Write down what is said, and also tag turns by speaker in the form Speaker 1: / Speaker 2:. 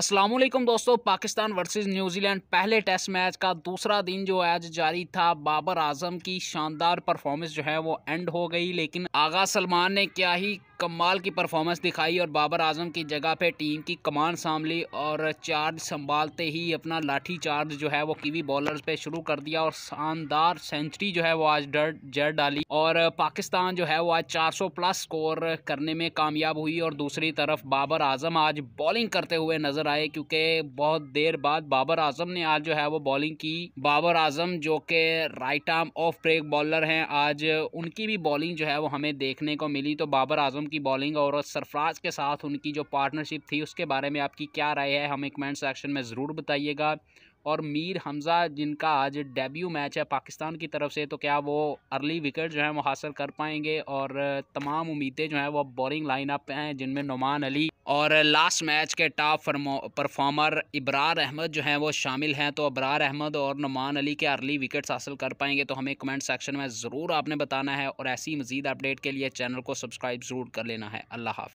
Speaker 1: असलम दोस्तों Pakistan versus New Zealand पहले test match का दूसरा दिन जो आज जारी था बाबर आजम की शानदार परफॉर्मेंस जो है वो एंड हो गई लेकिन आगा सलमान ने क्या ही कमाल की परफॉर्मेंस दिखाई और बाबर आजम की जगह पे टीम की कमान ली और चार्ज संभालते ही अपना लाठी चार्ज जो है वो कीवी बॉलर्स पे शुरू कर दिया और शानदार सेंचुरी जो है वो आज डर जड़ डाली और पाकिस्तान जो है वो आज 400 प्लस स्कोर करने में कामयाब हुई और दूसरी तरफ बाबर आजम आज बॉलिंग करते हुए नजर आए क्योंकि बहुत देर बाद बाबर आजम ने आज जो है वो बॉलिंग की बाबर आजम जो के right arm off break bowler हैं आज उनकी भी बॉलिंग जो है वो हमें देखने को मिली तो बाबर आजम उनकी बॉलिंग और सरफराज के साथ उनकी जो पार्टनरशिप थी उसके बारे में आपकी क्या राय है हमें कमेंट सेक्शन में ज़रूर बताइएगा और मीर हमज़ा जिनका आज डेब्यू मैच है पाकिस्तान की तरफ से तो क्या वो अर्ली विकेट जो है वो हासिल कर पाएंगे और तमाम उम्मीदें जो हैं वो बॉलिंग लाइनअप हैं जिनमें नुमान अली और लास्ट मैच के टॉप परफॉर्मर इबरार अहमद जो हैं वो शामिल हैं तो इब्रार अहमद और नुमान अली के अर्ली विकेट्स हासिल कर पाएंगे तो हमें कमेंट सेक्शन में ज़रूर आपने बताना है और ऐसी मज़ीद अपडेट के लिए चैनल को सब्सक्राइब ज़रूर कर लेना है अल्लाह हाफ